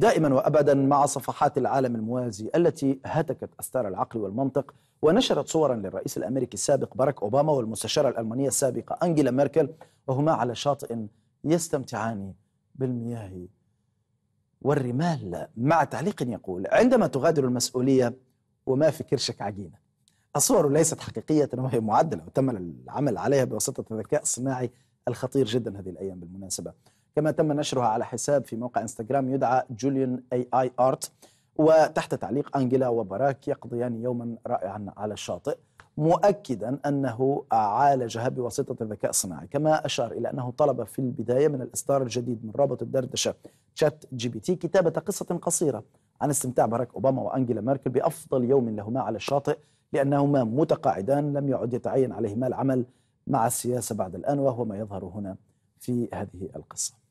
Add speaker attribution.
Speaker 1: دائما وابدا مع صفحات العالم الموازي التي هتكت استار العقل والمنطق ونشرت صورا للرئيس الامريكي السابق باراك اوباما والمستشاره الالمانيه السابقه انجيلا ميركل وهما على شاطئ يستمتعان بالمياه والرمال مع تعليق يقول عندما تغادر المسؤوليه وما في كرشك عجينه الصور ليست حقيقيه وهي معدله وتم العمل عليها بواسطه الذكاء الصناعي الخطير جدا هذه الايام بالمناسبه كما تم نشرها على حساب في موقع انستغرام يدعى جوليان اي اي ارت وتحت تعليق انجيلا وبراك يقضيان يوما رائعا على الشاطئ مؤكدا انه عالجها بواسطه الذكاء الصناعي، كما اشار الى انه طلب في البدايه من الاصدار الجديد من رابط الدردشه شات جي بي تي كتابه قصه قصيره عن استمتاع باراك اوباما وانجيلا ميركل بافضل يوم لهما على الشاطئ لانهما متقاعدان لم يعد يتعين عليهما العمل مع السياسه بعد الان وهو ما يظهر هنا في هذه القصه